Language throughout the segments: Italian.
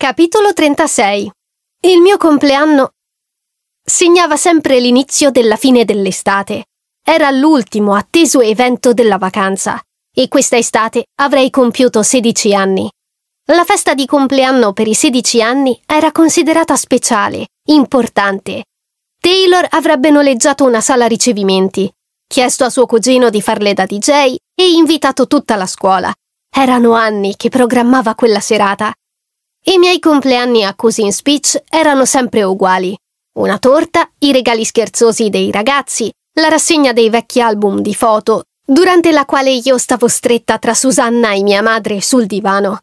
Capitolo 36 Il mio compleanno segnava sempre l'inizio della fine dell'estate. Era l'ultimo atteso evento della vacanza e questa estate avrei compiuto 16 anni. La festa di compleanno per i 16 anni era considerata speciale, importante. Taylor avrebbe noleggiato una sala ricevimenti, chiesto a suo cugino di farle da DJ e invitato tutta la scuola. Erano anni che programmava quella serata i miei compleanni a Cousin Speech erano sempre uguali. Una torta, i regali scherzosi dei ragazzi, la rassegna dei vecchi album di foto, durante la quale io stavo stretta tra Susanna e mia madre sul divano.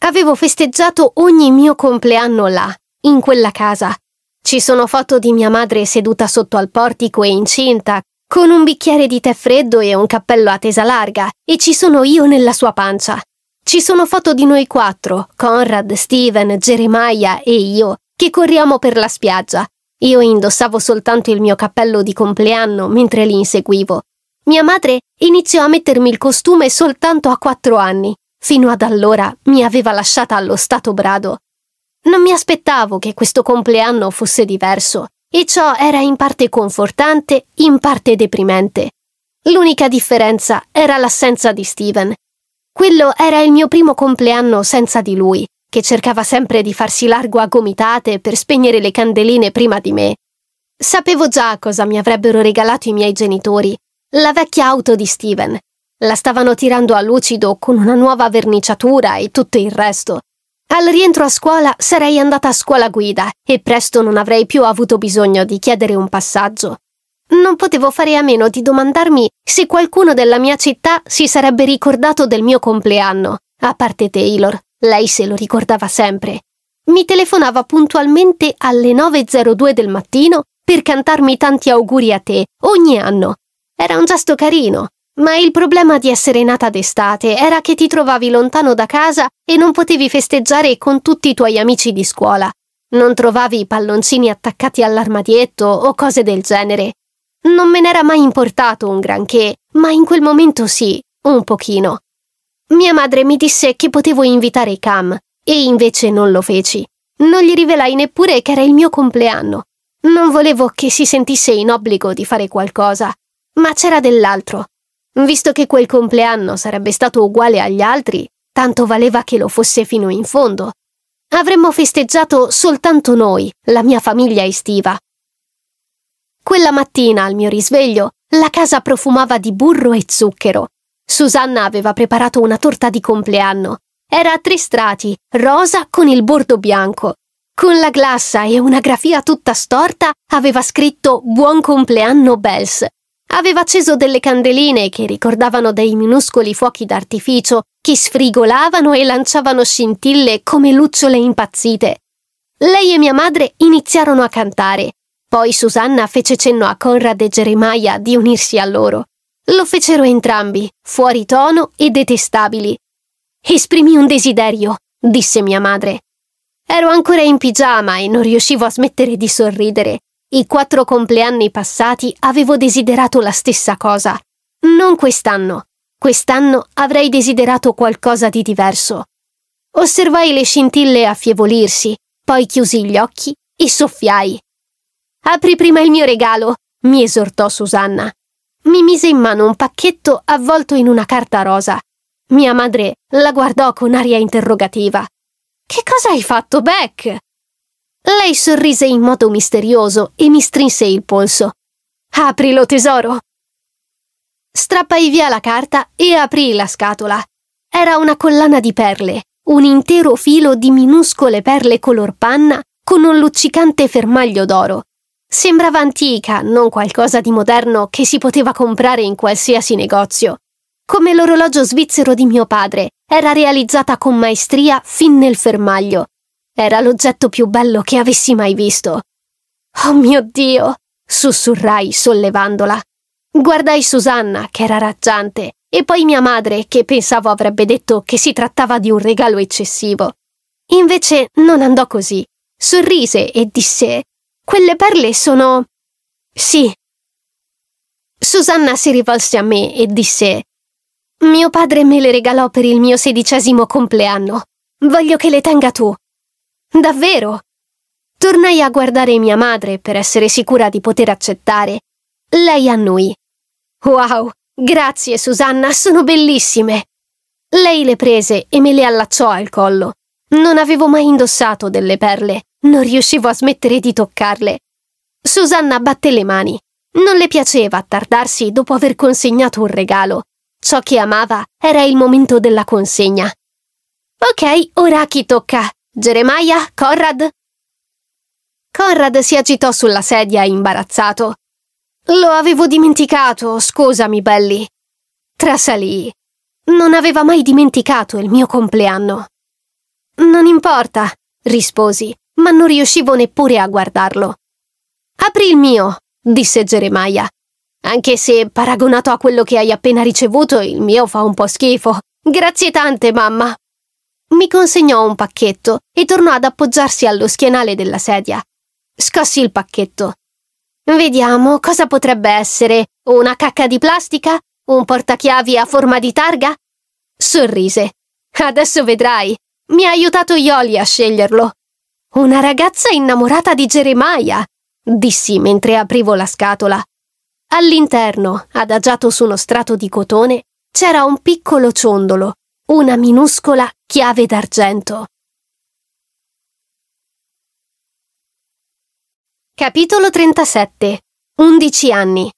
Avevo festeggiato ogni mio compleanno là, in quella casa. Ci sono foto di mia madre seduta sotto al portico e incinta, con un bicchiere di tè freddo e un cappello a tesa larga, e ci sono io nella sua pancia. Ci sono foto di noi quattro, Conrad, Steven, Jeremiah e io, che corriamo per la spiaggia. Io indossavo soltanto il mio cappello di compleanno mentre li inseguivo. Mia madre iniziò a mettermi il costume soltanto a quattro anni. Fino ad allora mi aveva lasciata allo stato brado. Non mi aspettavo che questo compleanno fosse diverso, e ciò era in parte confortante, in parte deprimente. L'unica differenza era l'assenza di Steven, quello era il mio primo compleanno senza di lui, che cercava sempre di farsi largo a gomitate per spegnere le candeline prima di me. Sapevo già cosa mi avrebbero regalato i miei genitori, la vecchia auto di Steven. La stavano tirando a lucido con una nuova verniciatura e tutto il resto. Al rientro a scuola sarei andata a scuola guida e presto non avrei più avuto bisogno di chiedere un passaggio non potevo fare a meno di domandarmi se qualcuno della mia città si sarebbe ricordato del mio compleanno. A parte Taylor, lei se lo ricordava sempre. Mi telefonava puntualmente alle 9.02 del mattino per cantarmi tanti auguri a te, ogni anno. Era un gesto carino, ma il problema di essere nata d'estate era che ti trovavi lontano da casa e non potevi festeggiare con tutti i tuoi amici di scuola. Non trovavi i palloncini attaccati all'armadietto o cose del genere. Non me n'era mai importato un granché, ma in quel momento sì, un pochino. Mia madre mi disse che potevo invitare i Cam, e invece non lo feci. Non gli rivelai neppure che era il mio compleanno. Non volevo che si sentisse in obbligo di fare qualcosa, ma c'era dell'altro. Visto che quel compleanno sarebbe stato uguale agli altri, tanto valeva che lo fosse fino in fondo. Avremmo festeggiato soltanto noi, la mia famiglia estiva, quella mattina, al mio risveglio, la casa profumava di burro e zucchero. Susanna aveva preparato una torta di compleanno. Era a tre strati, rosa con il bordo bianco. Con la glassa e una grafia tutta storta aveva scritto Buon compleanno Bells. Aveva acceso delle candeline che ricordavano dei minuscoli fuochi d'artificio che sfrigolavano e lanciavano scintille come lucciole impazzite. Lei e mia madre iniziarono a cantare. Poi Susanna fece cenno a Conrad e Geremia di unirsi a loro. Lo fecero entrambi, fuori tono e detestabili. Esprimi un desiderio, disse mia madre. Ero ancora in pigiama e non riuscivo a smettere di sorridere. I quattro compleanni passati avevo desiderato la stessa cosa. Non quest'anno. Quest'anno avrei desiderato qualcosa di diverso. Osservai le scintille affievolirsi, poi chiusi gli occhi e soffiai. Apri prima il mio regalo, mi esortò Susanna. Mi mise in mano un pacchetto avvolto in una carta rosa. Mia madre la guardò con aria interrogativa. Che cosa hai fatto, Beck? Lei sorrise in modo misterioso e mi strinse il polso. Aprilo, tesoro! Strappai via la carta e aprì la scatola. Era una collana di perle, un intero filo di minuscole perle color panna con un luccicante fermaglio d'oro, Sembrava antica, non qualcosa di moderno che si poteva comprare in qualsiasi negozio. Come l'orologio svizzero di mio padre, era realizzata con maestria fin nel fermaglio. Era l'oggetto più bello che avessi mai visto. Oh mio Dio! sussurrai sollevandola. Guardai Susanna, che era raggiante, e poi mia madre, che pensavo avrebbe detto che si trattava di un regalo eccessivo. Invece non andò così. Sorrise e disse quelle perle sono... Sì. Susanna si rivolse a me e disse Mio padre me le regalò per il mio sedicesimo compleanno. Voglio che le tenga tu. Davvero? Tornai a guardare mia madre per essere sicura di poter accettare. Lei a noi. Wow, grazie Susanna, sono bellissime. Lei le prese e me le allacciò al collo. Non avevo mai indossato delle perle. Non riuscivo a smettere di toccarle. Susanna batté le mani. Non le piaceva attardarsi dopo aver consegnato un regalo. Ciò che amava era il momento della consegna. Ok, ora a chi tocca? Jeremiah? Conrad? Conrad si agitò sulla sedia imbarazzato. Lo avevo dimenticato, scusami, Belli. Trasalì. Non aveva mai dimenticato il mio compleanno. Non importa, risposi ma non riuscivo neppure a guardarlo. Apri il mio, disse Geremia. Anche se, paragonato a quello che hai appena ricevuto, il mio fa un po' schifo. Grazie tante, mamma. Mi consegnò un pacchetto e tornò ad appoggiarsi allo schienale della sedia. Scossi il pacchetto. Vediamo cosa potrebbe essere. Una cacca di plastica? Un portachiavi a forma di targa? Sorrise. Adesso vedrai. Mi ha aiutato Yoli a sceglierlo. Una ragazza innamorata di Geremia, dissi mentre aprivo la scatola. All'interno, adagiato su uno strato di cotone, c'era un piccolo ciondolo, una minuscola chiave d'argento. Capitolo 37 11 anni